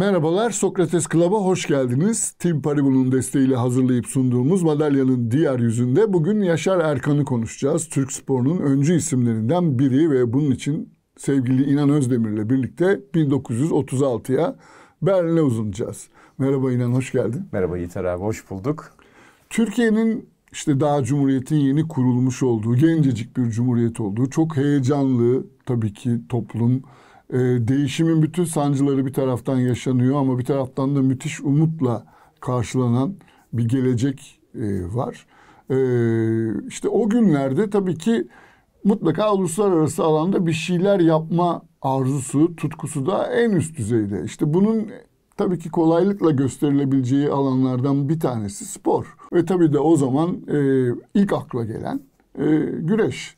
Merhabalar, Sokrates Club'a hoş geldiniz. Tim Paribu'nun desteğiyle hazırlayıp sunduğumuz madalyanın diğer yüzünde bugün Yaşar Erkan'ı konuşacağız. Türk sporunun öncü isimlerinden biri ve bunun için sevgili İnan Özdemir'le birlikte 1936'ya Berlin'e uzunacağız. Merhaba İnan, hoş geldin. Merhaba Yeter, abi, hoş bulduk. Türkiye'nin işte daha Cumhuriyet'in yeni kurulmuş olduğu, gencecik bir cumhuriyet olduğu, çok heyecanlı tabii ki toplum, e, değişimin bütün sancıları bir taraftan yaşanıyor ama bir taraftan da müthiş umutla karşılanan bir gelecek e, var. E, işte o günlerde tabii ki mutlaka uluslararası alanda bir şeyler yapma arzusu, tutkusu da en üst düzeyde. İşte bunun tabii ki kolaylıkla gösterilebileceği alanlardan bir tanesi spor. Ve tabii de o zaman e, ilk akla gelen e, güreş.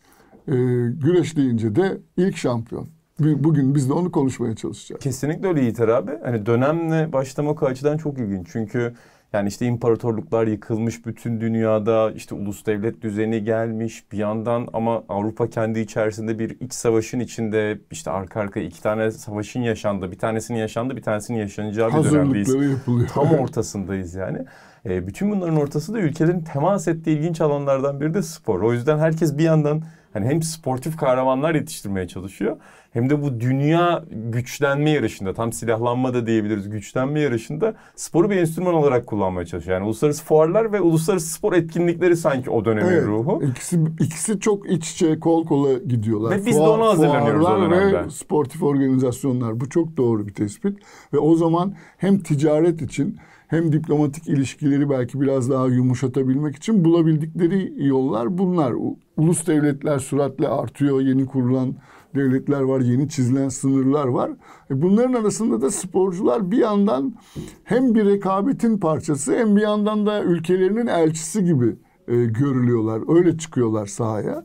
E, güreş deyince de ilk şampiyon bugün biz de onu konuşmaya çalışacağız. Kesinlikle öyle Yiğiter abi. Hani dönemle başlamak açıdan çok ilginç. Çünkü yani işte imparatorluklar yıkılmış bütün dünyada işte ulus devlet düzeni gelmiş bir yandan ama Avrupa kendi içerisinde bir iç savaşın içinde işte arka arka iki tane savaşın yaşandı. Bir tanesinin yaşandı bir tanesinin yaşanacağı bir dönemdeyiz. yapılıyor. Tam ortasındayız yani. E, bütün bunların ortası da ülkelerin temas ettiği ilginç alanlardan biri de spor. O yüzden herkes bir yandan hani hem sportif kahramanlar yetiştirmeye çalışıyor hem de bu dünya güçlenme yarışında tam silahlanma da diyebiliriz güçlenme yarışında sporu bir enstrüman olarak kullanmaya çalışıyor. Yani uluslararası fuarlar ve uluslararası spor etkinlikleri sanki o dönemin evet, ruhu. İkisi, ikisi çok iç içe kol kola gidiyorlar. Ve Fuar, de ona hazırlanıyoruz o dönemde. ve sportif organizasyonlar bu çok doğru bir tespit. Ve o zaman hem ticaret için hem diplomatik ilişkileri belki biraz daha yumuşatabilmek için bulabildikleri yollar bunlar. Ulus devletler süratle artıyor, yeni kurulan devletler var, yeni çizilen sınırlar var. E, bunların arasında da sporcular bir yandan hem bir rekabetin parçası hem bir yandan da ülkelerinin elçisi gibi e, görülüyorlar. Öyle çıkıyorlar sahaya.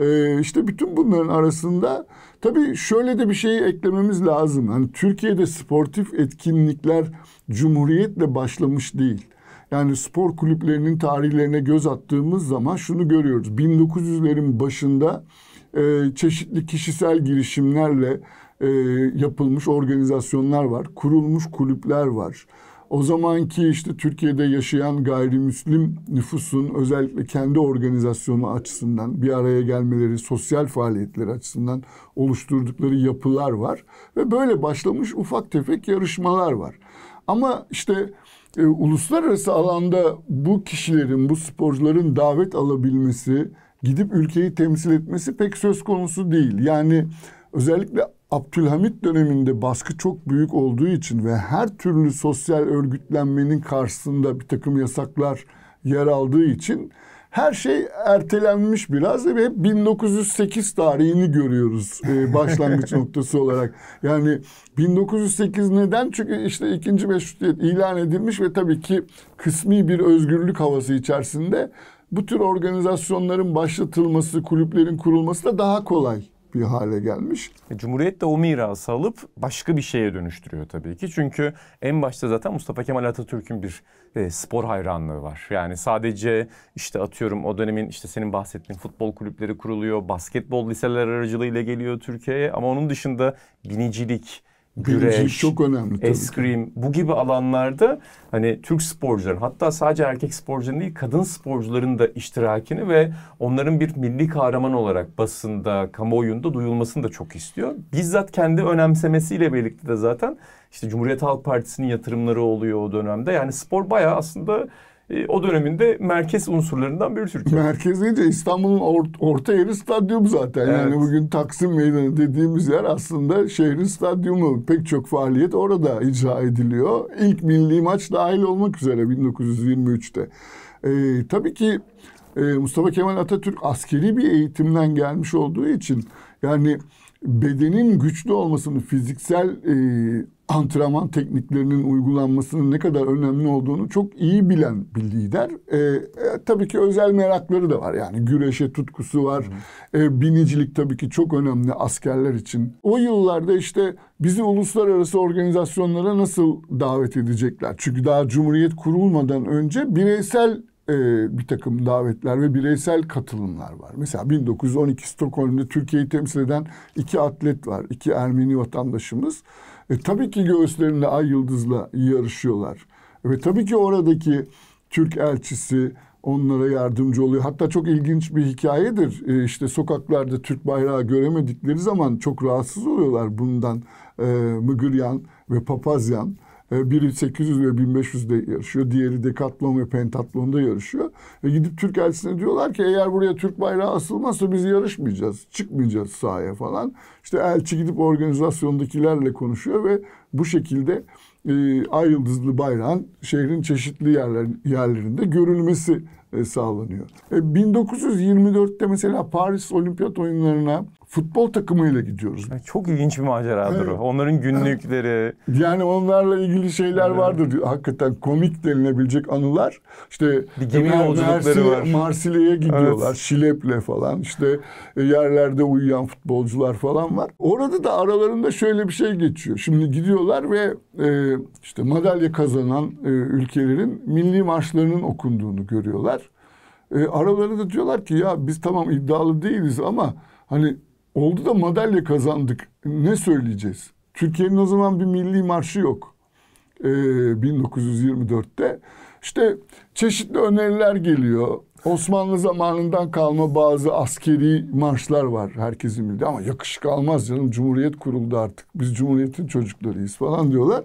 Ee, işte bütün bunların arasında tabii şöyle de bir şey eklememiz lazım. Hani Türkiye'de sportif etkinlikler cumhuriyetle başlamış değil. Yani spor kulüplerinin tarihlerine göz attığımız zaman şunu görüyoruz. 1900'lerin başında e, çeşitli kişisel girişimlerle e, yapılmış organizasyonlar var, kurulmuş kulüpler var o zamanki işte Türkiye'de yaşayan gayrimüslim nüfusun özellikle kendi organizasyonu açısından bir araya gelmeleri, sosyal faaliyetleri açısından oluşturdukları yapılar var ve böyle başlamış ufak tefek yarışmalar var. Ama işte e, uluslararası alanda bu kişilerin, bu sporcuların davet alabilmesi, gidip ülkeyi temsil etmesi pek söz konusu değil. Yani özellikle Abdülhamit döneminde baskı çok büyük olduğu için ve her türlü sosyal örgütlenmenin karşısında bir takım yasaklar yer aldığı için her şey ertelenmiş biraz ve hep 1908 tarihini görüyoruz e, başlangıç noktası olarak. Yani 1908 neden? Çünkü işte ikinci meşrutiyet ilan edilmiş ve tabii ki kısmi bir özgürlük havası içerisinde bu tür organizasyonların başlatılması, kulüplerin kurulması da daha kolay bir hale gelmiş. E, Cumhuriyet de o mirası alıp başka bir şeye dönüştürüyor tabii ki. Çünkü en başta zaten Mustafa Kemal Atatürk'ün bir e, spor hayranlığı var. Yani sadece işte atıyorum o dönemin işte senin bahsettiğin futbol kulüpleri kuruluyor. Basketbol liseler aracılığıyla geliyor Türkiye'ye ama onun dışında binicilik, güreş, çok önemli eskrim bu gibi alanlarda hani Türk sporcuların hatta sadece erkek sporcuların değil kadın sporcuların da iştirakini ve onların bir milli kahraman olarak basında, kamuoyunda duyulmasını da çok istiyor. Bizzat kendi önemsemesiyle birlikte de zaten işte Cumhuriyet Halk Partisi'nin yatırımları oluyor o dönemde. Yani spor bayağı aslında e, o döneminde merkez unsurlarından biri Türkiye. Merkez deyince İstanbul'un or- orta yeri stadyum zaten. Evet. Yani bugün Taksim Meydanı dediğimiz yer aslında şehrin stadyumu. Pek çok faaliyet orada icra ediliyor. İlk milli maç dahil olmak üzere 1923'te. E, tabii ki e, Mustafa Kemal Atatürk askeri bir eğitimden gelmiş olduğu için yani bedenin güçlü olmasını, fiziksel e, antrenman tekniklerinin uygulanmasının ne kadar önemli olduğunu çok iyi bilen bir lider. E, e, tabii ki özel merakları da var. Yani güreşe tutkusu var. E, binicilik tabii ki çok önemli askerler için. O yıllarda işte bizi uluslararası organizasyonlara nasıl davet edecekler? Çünkü daha Cumhuriyet kurulmadan önce bireysel e, bir takım davetler ve bireysel katılımlar var. Mesela 1912 Stockholm'de Türkiye'yi temsil eden iki atlet var. iki Ermeni vatandaşımız. E, tabii ki göğüslerinde ay yıldızla yarışıyorlar. Ve tabii ki oradaki Türk elçisi onlara yardımcı oluyor. Hatta çok ilginç bir hikayedir. E, işte sokaklarda Türk bayrağı göremedikleri zaman çok rahatsız oluyorlar bundan. E, Mıgıryan ve Papazyan e, biri 800 ve 1500'de yarışıyor. Diğeri dekatlon ve pentatlonda yarışıyor. Ve gidip Türk elçisine diyorlar ki eğer buraya Türk bayrağı asılmazsa biz yarışmayacağız. Çıkmayacağız sahaya falan. İşte elçi gidip organizasyondakilerle konuşuyor ve bu şekilde e, ay yıldızlı bayrağın şehrin çeşitli yerler, yerlerinde görülmesi e, sağlanıyor. E, 1924'te mesela Paris Olimpiyat Oyunları'na futbol takımıyla gidiyoruz. Çok ilginç bir maceradır evet. o. Onların günlükleri. Yani onlarla ilgili şeyler evet. vardır. Hakikaten komik denilebilecek anılar. İşte bir gemi Marsilya, var. Marsilya'ya gidiyorlar. Evet. Şilep'le falan. İşte e, yerlerde uyuyan futbolcular falan var. Orada da aralarında şöyle bir şey geçiyor. Şimdi gidiyorlar ve e, işte madalya kazanan e, ülkelerin milli marşlarının okunduğunu görüyorlar. E, aralarında diyorlar ki ya biz tamam iddialı değiliz ama hani oldu da madalya kazandık ne söyleyeceğiz? Türkiye'nin o zaman bir milli marşı yok. E, 1924'te işte çeşitli öneriler geliyor. Osmanlı zamanından kalma bazı askeri marşlar var herkesin bildiği ama yakışık almaz canım Cumhuriyet kuruldu artık. Biz Cumhuriyet'in çocuklarıyız falan diyorlar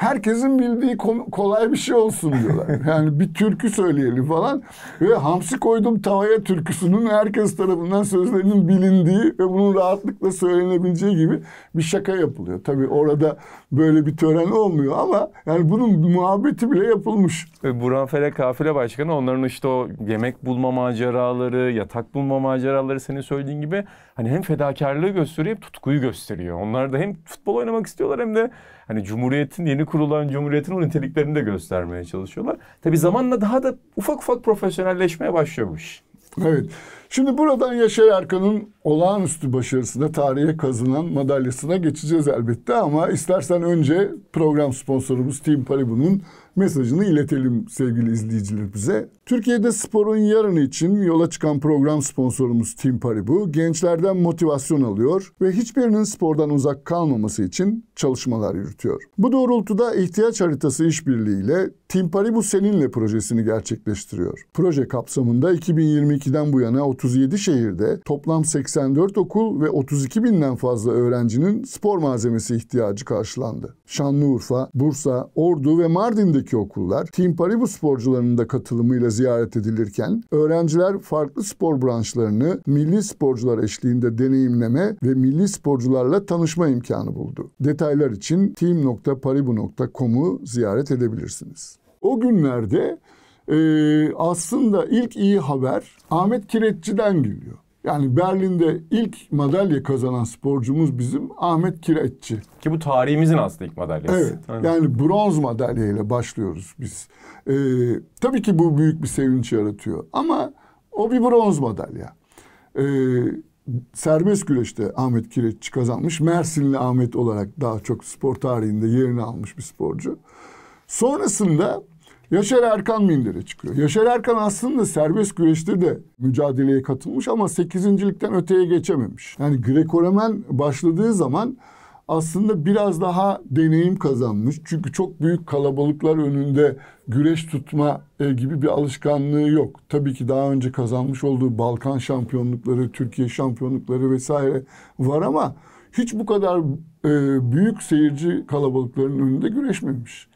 herkesin bildiği kolay bir şey olsun diyorlar. Yani bir türkü söyleyelim falan ve hamsi koydum tavaya türküsünün herkes tarafından sözlerinin bilindiği ve bunun rahatlıkla söylenebileceği gibi bir şaka yapılıyor. Tabii orada böyle bir tören olmuyor ama yani bunun muhabbeti bile yapılmış. E, Burhan Felek Kafile Başkanı onların işte o yemek bulma maceraları, yatak bulma maceraları senin söylediğin gibi hani hem fedakarlığı gösteriyor hem tutkuyu gösteriyor. Onlar da hem futbol oynamak istiyorlar hem de hani Cumhuriyet'in yeni kurulan Cumhuriyet'in o niteliklerini de göstermeye çalışıyorlar. Tabi zamanla daha da ufak ufak profesyonelleşmeye başlamış. Evet. Şimdi buradan Yaşar Erkan'ın olağanüstü başarısına, tarihe kazınan madalyasına geçeceğiz elbette ama istersen önce program sponsorumuz Team Paribu'nun mesajını iletelim sevgili izleyicilerimize. Türkiye'de sporun yarını için yola çıkan program sponsorumuz Team Paribu gençlerden motivasyon alıyor ve hiçbirinin spordan uzak kalmaması için çalışmalar yürütüyor. Bu doğrultuda ihtiyaç haritası işbirliğiyle Team Paribu Seninle projesini gerçekleştiriyor. Proje kapsamında 2022'den bu yana 37 şehirde toplam 84 okul ve 32 binden fazla öğrencinin spor malzemesi ihtiyacı karşılandı. Şanlıurfa, Bursa, Ordu ve Mardin'de İstanbul'daki okullar Timpari bu sporcularının da katılımıyla ziyaret edilirken öğrenciler farklı spor branşlarını milli sporcular eşliğinde deneyimleme ve milli sporcularla tanışma imkanı buldu. Detaylar için team.paribu.com'u ziyaret edebilirsiniz. O günlerde e, aslında ilk iyi haber Ahmet Kireççi'den geliyor. Yani Berlin'de ilk madalya kazanan sporcumuz bizim Ahmet Kireççi. Ki bu tarihimizin aslında ilk madalyası. Evet. Aynen. Yani bronz madalya ile başlıyoruz biz. Ee, tabii ki bu büyük bir sevinç yaratıyor. Ama o bir bronz madalya. Ee, serbest güreşte Ahmet Kireççi kazanmış. Mersinli Ahmet olarak daha çok spor tarihinde yerini almış bir sporcu. Sonrasında Yaşar Erkan mindere çıkıyor. Yaşar Erkan aslında serbest güreşte de mücadeleye katılmış ama sekizincilikten öteye geçememiş. Yani greco roman başladığı zaman aslında biraz daha deneyim kazanmış. Çünkü çok büyük kalabalıklar önünde güreş tutma e, gibi bir alışkanlığı yok. Tabii ki daha önce kazanmış olduğu Balkan şampiyonlukları, Türkiye şampiyonlukları vesaire var ama hiç bu kadar e, büyük seyirci kalabalıkların önünde güreşmemiş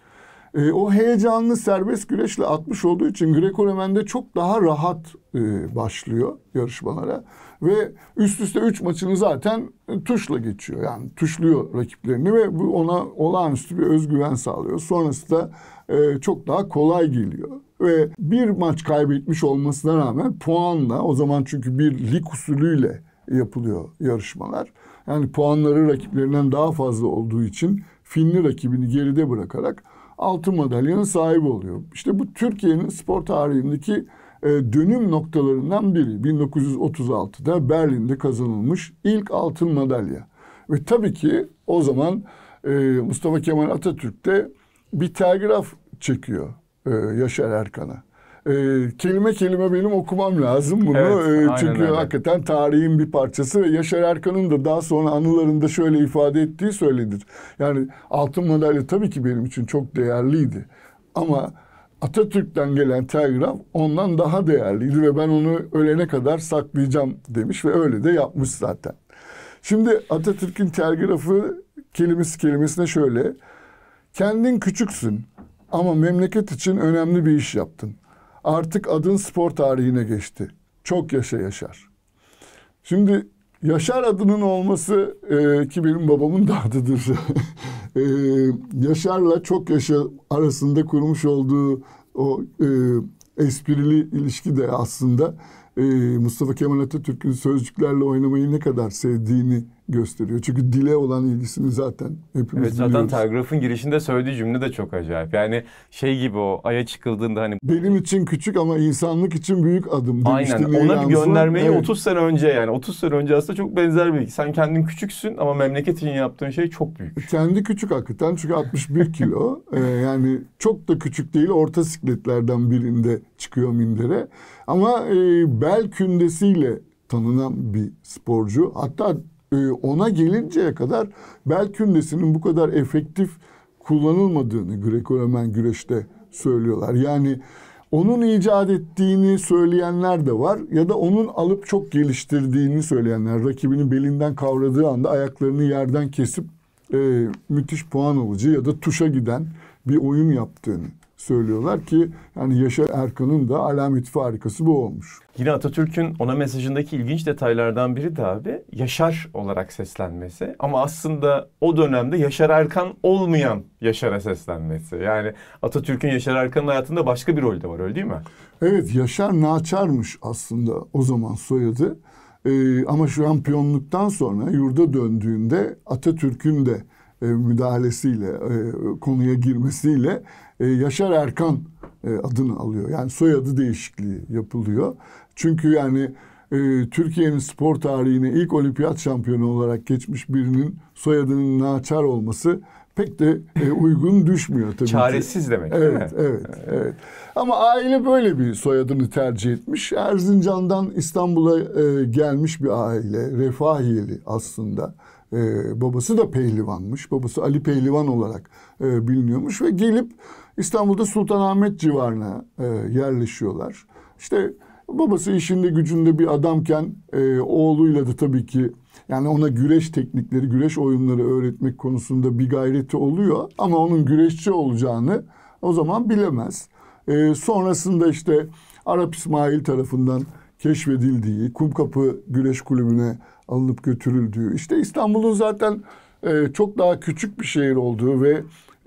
e, o heyecanlı serbest güreşle atmış olduğu için Greco-Romen'de çok daha rahat e, başlıyor yarışmalara. Ve üst üste 3 maçını zaten e, tuşla geçiyor. Yani tuşluyor rakiplerini ve bu ona olağanüstü bir özgüven sağlıyor. Sonrası da e, çok daha kolay geliyor. Ve bir maç kaybetmiş olmasına rağmen puanla o zaman çünkü bir lig usulüyle yapılıyor yarışmalar. Yani puanları rakiplerinden daha fazla olduğu için Finli rakibini geride bırakarak altın madalyanın sahibi oluyor. İşte bu Türkiye'nin spor tarihindeki e, dönüm noktalarından biri. 1936'da Berlin'de kazanılmış ilk altın madalya. Ve tabii ki o zaman e, Mustafa Kemal Atatürk de bir telgraf çekiyor e, Yaşar Erkan'a e, kelime kelime benim okumam lazım bunu. Evet, e, çünkü öyle. hakikaten tarihin bir parçası ve Yaşar Erkan'ın da daha sonra anılarında şöyle ifade ettiği söylenir. Yani altın madalya tabii ki benim için çok değerliydi. Ama Atatürk'ten gelen telgraf ondan daha değerliydi ve ben onu ölene kadar saklayacağım demiş ve öyle de yapmış zaten. Şimdi Atatürk'ün telgrafı kelimesi kelimesine şöyle. Kendin küçüksün ama memleket için önemli bir iş yaptın artık adın spor tarihine geçti. Çok yaşa Yaşar. Şimdi Yaşar adının olması e, ki benim babamın da adıdır. e, Yaşar'la çok yaşa arasında kurmuş olduğu o e, esprili ilişki de aslında e, Mustafa Kemal Atatürk'ün sözcüklerle oynamayı ne kadar sevdiğini gösteriyor. Çünkü dile olan ilgisini zaten hepimiz evet, zaten biliyoruz. Zaten telgrafın girişinde söylediği cümle de çok acayip. Yani şey gibi o aya çıkıldığında hani... Benim için küçük ama insanlık için büyük adım demişti. Aynen ona bir göndermeyi evet. 30 sene önce yani. 30 sene önce aslında çok benzer bir Sen kendin küçüksün ama memleket için yaptığın şey çok büyük. Kendi küçük hakikaten çünkü 61 kilo. ee, yani çok da küçük değil orta sikletlerden birinde çıkıyor mindere. Ama e, bel kündesiyle tanınan bir sporcu. Hatta ee, ona gelinceye kadar bel kündesinin bu kadar efektif kullanılmadığını Greco-Romen güreşte söylüyorlar. Yani onun icat ettiğini söyleyenler de var ya da onun alıp çok geliştirdiğini söyleyenler. Rakibinin belinden kavradığı anda ayaklarını yerden kesip e, müthiş puan alıcı ya da tuşa giden bir oyun yaptığını söylüyorlar ki yani Yaşar Erkan'ın da alamet farikası bu olmuş. Yine Atatürk'ün ona mesajındaki ilginç detaylardan biri de abi Yaşar olarak seslenmesi ama aslında o dönemde Yaşar Erkan olmayan Yaşar'a seslenmesi. Yani Atatürk'ün Yaşar Erkan'ın hayatında başka bir rol de var öyle değil mi? Evet Yaşar Naçar'mış aslında o zaman soyadı. Ee, ama şampiyonluktan sonra yurda döndüğünde Atatürk'ün de e, müdahalesiyle, e, konuya girmesiyle e, Yaşar Erkan e, adını alıyor. Yani soyadı değişikliği yapılıyor. Çünkü yani e, Türkiye'nin spor tarihine ilk olimpiyat şampiyonu olarak geçmiş birinin soyadının Naçar olması pek de e, uygun düşmüyor tabii Çaresiz ki. demek evet, değil mi? Evet, evet, evet. Ama aile böyle bir soyadını tercih etmiş. Erzincan'dan İstanbul'a e, gelmiş bir aile. Refahiyeli aslında. E, babası da pehlivanmış. Babası Ali Pehlivan olarak e, biliniyormuş ve gelip İstanbul'da Sultanahmet civarına e, yerleşiyorlar. İşte Babası işinde gücünde bir adamken e, oğluyla da tabii ki yani ona güreş teknikleri, güreş oyunları öğretmek konusunda bir gayreti oluyor. Ama onun güreşçi olacağını o zaman bilemez. E, sonrasında işte Arap İsmail tarafından keşfedildiği, Kumkapı Güreş Kulübü'ne alınıp götürüldüğü, işte İstanbul'un zaten e, çok daha küçük bir şehir olduğu ve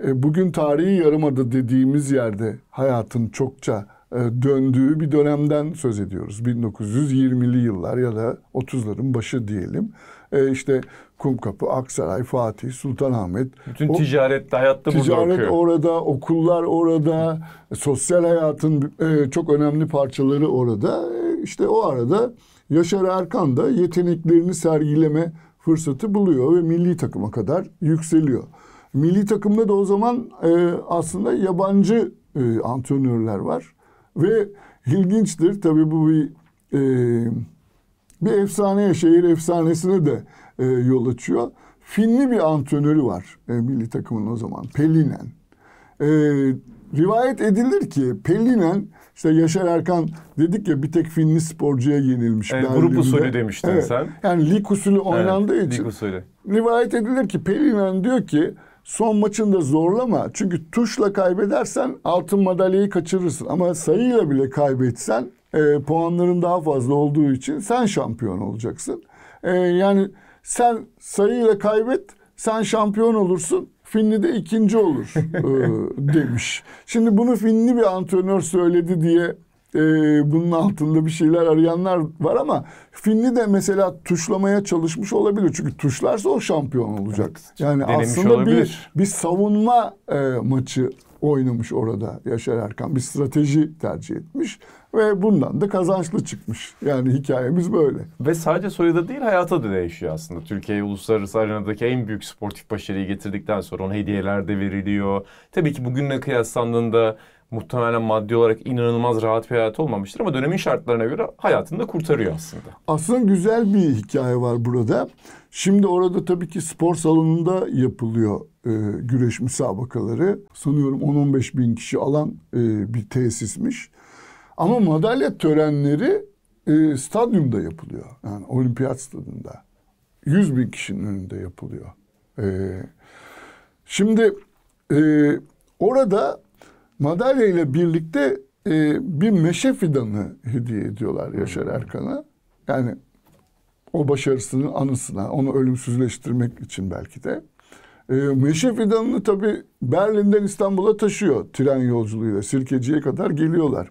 e, bugün tarihi yarımada dediğimiz yerde hayatın çokça e, döndüğü bir dönemden söz ediyoruz. 1920'li yıllar ya da 30'ların başı diyelim. E işte Kumkapı, Aksaray, Fatih, Sultanahmet. Bütün o, ticaret de hayatta ticaret burada Ticaret orada, okullar orada, e, sosyal hayatın e, çok önemli parçaları orada. E, işte o arada Yaşar Erkan da yeteneklerini sergileme fırsatı buluyor ve milli takıma kadar yükseliyor. Milli takımda da o zaman aslında yabancı antrenörler var. Ve ilginçtir tabii bu bir e, bir efsaneye, şehir efsanesine de e, yol açıyor. Finli bir antrenörü var e, milli takımın o zaman Pelinen. E, rivayet edilir ki Pelinen işte Yaşar Erkan dedik ya bir tek Finli sporcuya yenilmiş. Yani derdiğinde. grup usulü demiştin evet. sen. Yani lig usulü oynandığı evet, için. Lig usulü. Rivayet edilir ki Pelinen diyor ki Son da zorlama. Çünkü tuşla kaybedersen altın madalyayı kaçırırsın. Ama sayıyla bile kaybetsen e, puanların daha fazla olduğu için sen şampiyon olacaksın. E, yani sen sayıyla kaybet, sen şampiyon olursun. Finli de ikinci olur e, demiş. Şimdi bunu Finli bir antrenör söyledi diye e, bunun altında bir şeyler arayanlar var ama Finli de mesela tuşlamaya çalışmış olabilir. Çünkü tuşlarsa o şampiyon olacak. Evet. Yani aslında olabilir. bir bir savunma e, maçı oynamış orada Yaşar Erkan. Bir strateji tercih etmiş ve bundan da kazançlı çıkmış. Yani hikayemiz böyle. Ve sadece soyada değil hayata da değişiyor aslında. Türkiye uluslararası arenadaki en büyük sportif başarıyı getirdikten sonra ona hediyeler de veriliyor. Tabii ki bugünle kıyaslandığında muhtemelen maddi olarak inanılmaz rahat bir hayat olmamıştır ama dönemin şartlarına göre hayatını da kurtarıyor aslında. Aslında güzel bir hikaye var burada. Şimdi orada tabii ki spor salonunda yapılıyor e, güreş müsabakaları. Sanıyorum 10-15 bin kişi alan e, bir tesismiş. Ama madalya törenleri e, stadyumda yapılıyor. Yani olimpiyat stadyumunda 100 bin kişinin önünde yapılıyor. E, şimdi e, orada madalya ile birlikte e, bir meşe fidanı hediye ediyorlar Yaşar Erkan'a. Yani o başarısının anısına, onu ölümsüzleştirmek için belki de. E, meşe fidanını tabii Berlin'den İstanbul'a taşıyor tren yolculuğuyla. Sirkeci'ye kadar geliyorlar.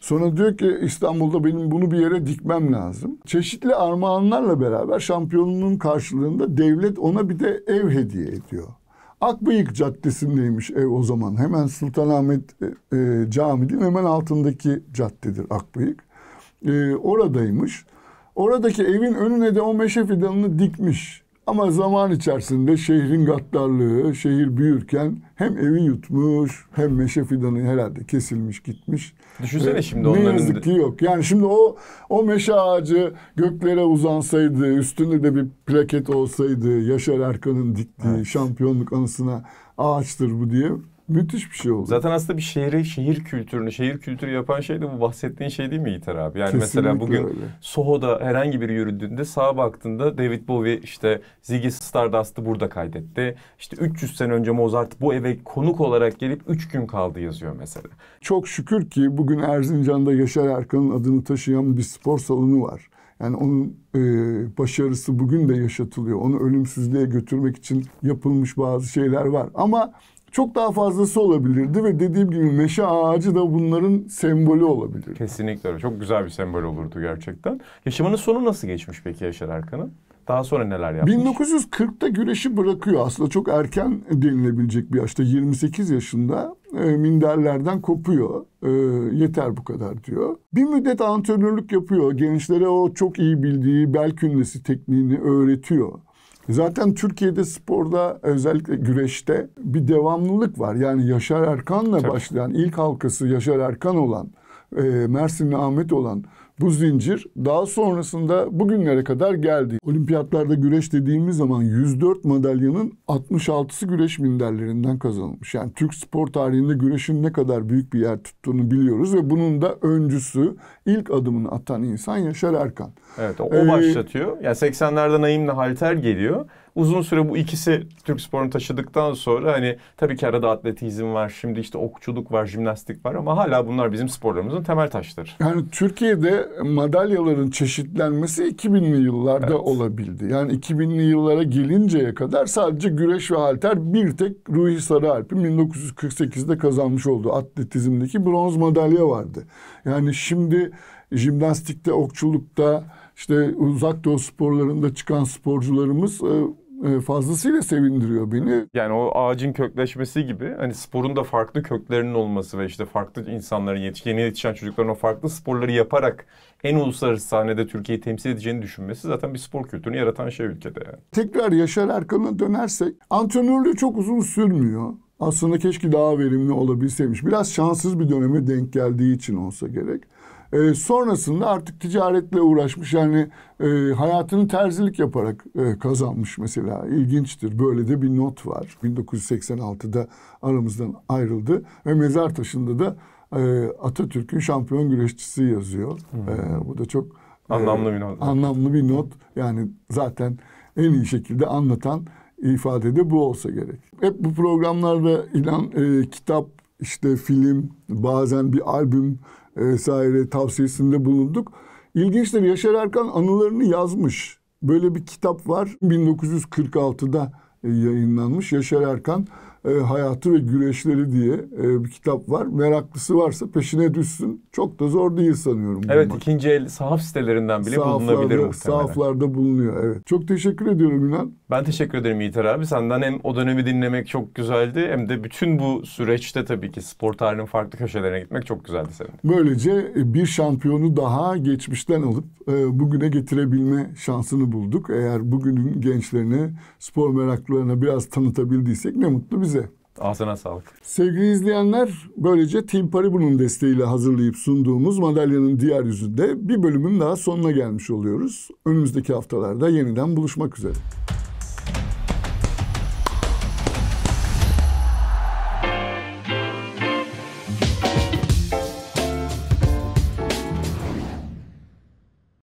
Sonra diyor ki İstanbul'da benim bunu bir yere dikmem lazım. Çeşitli armağanlarla beraber şampiyonluğun karşılığında devlet ona bir de ev hediye ediyor. Akbıyık Caddesi'ndeymiş ev o zaman. Hemen Sultanahmet e, e, Camii'nin hemen altındaki caddedir Akbıyık. E, oradaymış. Oradaki evin önüne de o meşe fidanını dikmiş. Ama zaman içerisinde şehrin gaddarlığı, şehir büyürken hem evi yutmuş hem meşe fidanı herhalde kesilmiş gitmiş. Düşünsene ee, şimdi onların... Ne yazık ki yok. Yani şimdi o o meşe ağacı göklere uzansaydı, üstünde de bir plaket olsaydı Yaşar Erkan'ın diktiği evet. şampiyonluk anısına ağaçtır bu diye Müthiş bir şey oldu. Zaten aslında bir şehre şehir kültürünü, şehir kültürü yapan şey de bu bahsettiğin şey değil mi Yiğiter abi? Yani Kesinlikle mesela bugün öyle. Soho'da herhangi bir yürüdüğünde sağa baktığında David Bowie işte Ziggy Stardust'ı burada kaydetti. İşte 300 sene önce Mozart bu eve konuk olarak gelip 3 gün kaldı yazıyor mesela. Çok şükür ki bugün Erzincan'da Yaşar Erkan'ın adını taşıyan bir spor salonu var. Yani onun e, başarısı bugün de yaşatılıyor. Onu ölümsüzlüğe götürmek için yapılmış bazı şeyler var. Ama çok daha fazlası olabilirdi ve dediğim gibi meşe ağacı da bunların sembolü olabilir. Kesinlikle Çok güzel bir sembol olurdu gerçekten. Yaşamının sonu nasıl geçmiş peki Yaşar Erkan'ın? Daha sonra neler yapmış? 1940'ta güreşi bırakıyor. Aslında çok erken denilebilecek bir yaşta. 28 yaşında e, minderlerden kopuyor. E, yeter bu kadar diyor. Bir müddet antrenörlük yapıyor. Gençlere o çok iyi bildiği bel künnesi tekniğini öğretiyor. Zaten Türkiye'de sporda özellikle güreşte bir devamlılık var. Yani Yaşar Erkan'la Tabii. başlayan ilk halkası Yaşar Erkan olan, e, Mersinli Ahmet olan bu zincir daha sonrasında bugünlere kadar geldi. Olimpiyatlarda güreş dediğimiz zaman 104 madalyanın 66'sı güreş minderlerinden kazanılmış. Yani Türk spor tarihinde güreşin ne kadar büyük bir yer tuttuğunu biliyoruz ve bunun da öncüsü ilk adımını atan insan Yaşar Erkan. Evet o ee, başlatıyor. Yani 80'lerde Naim'le Halter geliyor uzun süre bu ikisi Türk sporunu taşıdıktan sonra hani tabii ki arada atletizm var, şimdi işte okçuluk var, jimnastik var ama hala bunlar bizim sporlarımızın temel taşları. Yani Türkiye'de madalyaların çeşitlenmesi 2000'li yıllarda evet. olabildi. Yani 2000'li yıllara gelinceye kadar sadece güreş ve halter bir tek Ruhi Sarıalp'in 1948'de kazanmış olduğu atletizmdeki bronz madalya vardı. Yani şimdi jimnastikte, okçulukta, işte uzak doğu sporlarında çıkan sporcularımız e, e, fazlasıyla sevindiriyor beni. Yani o ağacın kökleşmesi gibi hani sporun da farklı köklerinin olması ve işte farklı insanların yetiş yeni yetişen çocukların o farklı sporları yaparak en uluslararası sahnede Türkiye'yi temsil edeceğini düşünmesi zaten bir spor kültürünü yaratan şey ülkede yani. Tekrar Yaşar Erkan'a dönersek antrenörlüğü çok uzun sürmüyor. Aslında keşke daha verimli olabilseymiş. Biraz şanssız bir döneme denk geldiği için olsa gerek. E, sonrasında artık ticaretle uğraşmış yani e, hayatını terzilik yaparak e, kazanmış mesela. ilginçtir böyle de bir not var. 1986'da aramızdan ayrıldı ve mezar taşında da e, Atatürk'ün şampiyon güreşçisi yazıyor. Hmm. E, bu da çok e, anlamlı e, bir not. Anlamlı bir not yani zaten en iyi şekilde anlatan ifade de bu olsa gerek. Hep bu programlarda ilan e, kitap işte film, bazen bir albüm e, vesaire tavsiyesinde bulunduk. İlginçtir Yaşar Erkan anılarını yazmış. Böyle bir kitap var. 1946'da e, yayınlanmış. Yaşar Erkan e, hayatı ve güreşleri diye e, bir kitap var. Meraklısı varsa peşine düşsün. Çok da zor değil sanıyorum. Evet bulmak. ikinci el sahaf sitelerinden bile Sahaflarda, bulunabilir muhtemelen. Sahaflarda bulunuyor evet. Çok teşekkür ediyorum İnan. Ben teşekkür ederim Yiğiter abi. Senden hem o dönemi dinlemek çok güzeldi hem de bütün bu süreçte tabii ki spor tarihinin farklı köşelerine gitmek çok güzeldi senin. Böylece e, bir şampiyonu daha geçmişten alıp e, bugüne getirebilme şansını bulduk. Eğer bugünün gençlerini spor meraklılarına biraz tanıtabildiysek ne mutlu bize bize. Ağzına sağlık. Sevgili izleyenler, böylece Team Paribu'nun desteğiyle hazırlayıp sunduğumuz madalyanın diğer yüzünde bir bölümün daha sonuna gelmiş oluyoruz. Önümüzdeki haftalarda yeniden buluşmak üzere.